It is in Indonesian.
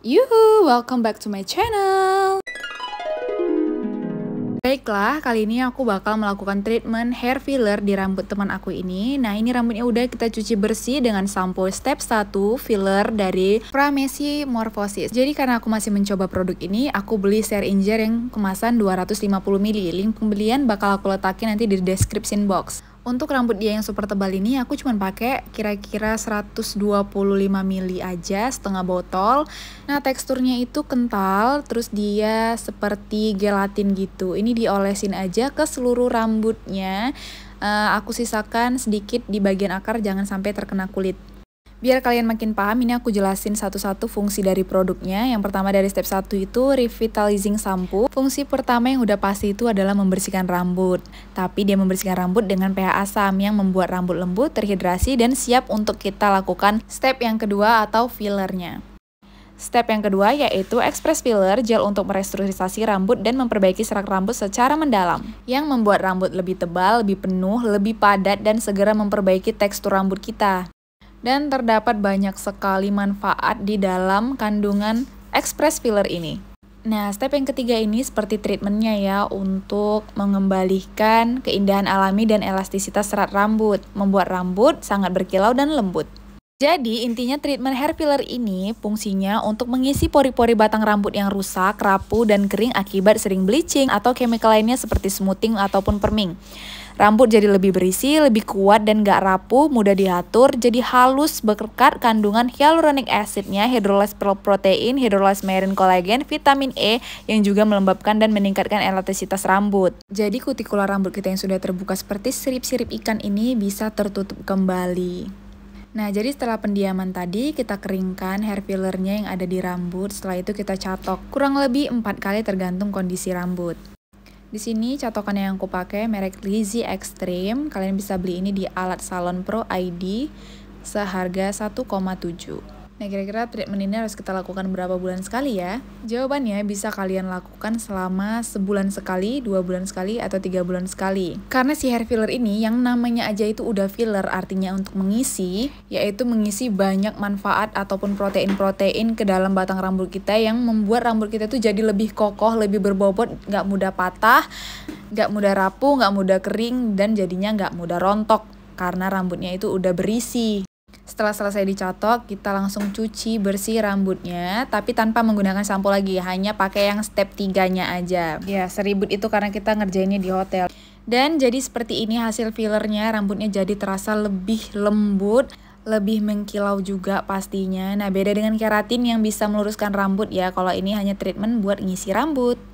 Yuhu, welcome back to my channel. Baiklah, kali ini aku bakal melakukan treatment hair filler di rambut teman aku ini. Nah, ini rambutnya udah kita cuci bersih dengan sampo step 1 filler dari Pramesi Morphosis. Jadi karena aku masih mencoba produk ini, aku beli injer yang kemasan 250 ml. Link pembelian bakal aku letakin nanti di description box. Untuk rambut dia yang super tebal ini aku cuman pakai kira-kira 125 mili aja setengah botol. Nah, teksturnya itu kental terus dia seperti gelatin gitu. Ini diolesin aja ke seluruh rambutnya. Uh, aku sisakan sedikit di bagian akar jangan sampai terkena kulit. Biar kalian makin paham, ini aku jelasin satu-satu fungsi dari produknya. Yang pertama dari step 1 itu revitalizing shampoo. Fungsi pertama yang udah pasti itu adalah membersihkan rambut. Tapi dia membersihkan rambut dengan pH asam yang membuat rambut lembut, terhidrasi, dan siap untuk kita lakukan step yang kedua atau fillernya. Step yang kedua yaitu Express Filler, gel untuk merestrukturisasi rambut dan memperbaiki serak rambut secara mendalam, yang membuat rambut lebih tebal, lebih penuh, lebih padat, dan segera memperbaiki tekstur rambut kita dan terdapat banyak sekali manfaat di dalam kandungan express filler ini. Nah, step yang ketiga ini seperti treatmentnya ya untuk mengembalikan keindahan alami dan elastisitas serat rambut, membuat rambut sangat berkilau dan lembut. Jadi, intinya treatment hair filler ini fungsinya untuk mengisi pori-pori batang rambut yang rusak, rapuh, dan kering akibat sering bleaching atau chemical lainnya seperti smoothing ataupun perming. Rambut jadi lebih berisi, lebih kuat dan gak rapuh, mudah diatur, jadi halus berkat kandungan hyaluronic acidnya, hydrolyzed protein, hydrolyzed marine collagen, vitamin E yang juga melembabkan dan meningkatkan elastisitas rambut. Jadi kutikula rambut kita yang sudah terbuka seperti sirip-sirip ikan ini bisa tertutup kembali. Nah, jadi setelah pendiaman tadi, kita keringkan hair fillernya yang ada di rambut. Setelah itu kita catok kurang lebih 4 kali tergantung kondisi rambut. Di sini catokan yang aku pakai merek Lizzy Extreme. Kalian bisa beli ini di alat salon Pro ID seharga 1,7. Nah, kira-kira treatment ini harus kita lakukan berapa bulan sekali ya? Jawabannya bisa kalian lakukan selama sebulan sekali, dua bulan sekali, atau tiga bulan sekali. Karena si hair filler ini yang namanya aja itu udah filler, artinya untuk mengisi, yaitu mengisi banyak manfaat ataupun protein-protein ke dalam batang rambut kita yang membuat rambut kita tuh jadi lebih kokoh, lebih berbobot, nggak mudah patah, nggak mudah rapuh, nggak mudah kering, dan jadinya nggak mudah rontok karena rambutnya itu udah berisi. Setelah selesai dicatok kita langsung cuci bersih rambutnya, tapi tanpa menggunakan sampo lagi, hanya pakai yang step tiganya aja. Ya, seribut itu karena kita ngerjainnya di hotel. Dan jadi seperti ini hasil fillernya, rambutnya jadi terasa lebih lembut, lebih mengkilau juga pastinya. Nah, beda dengan keratin yang bisa meluruskan rambut ya, kalau ini hanya treatment buat ngisi rambut.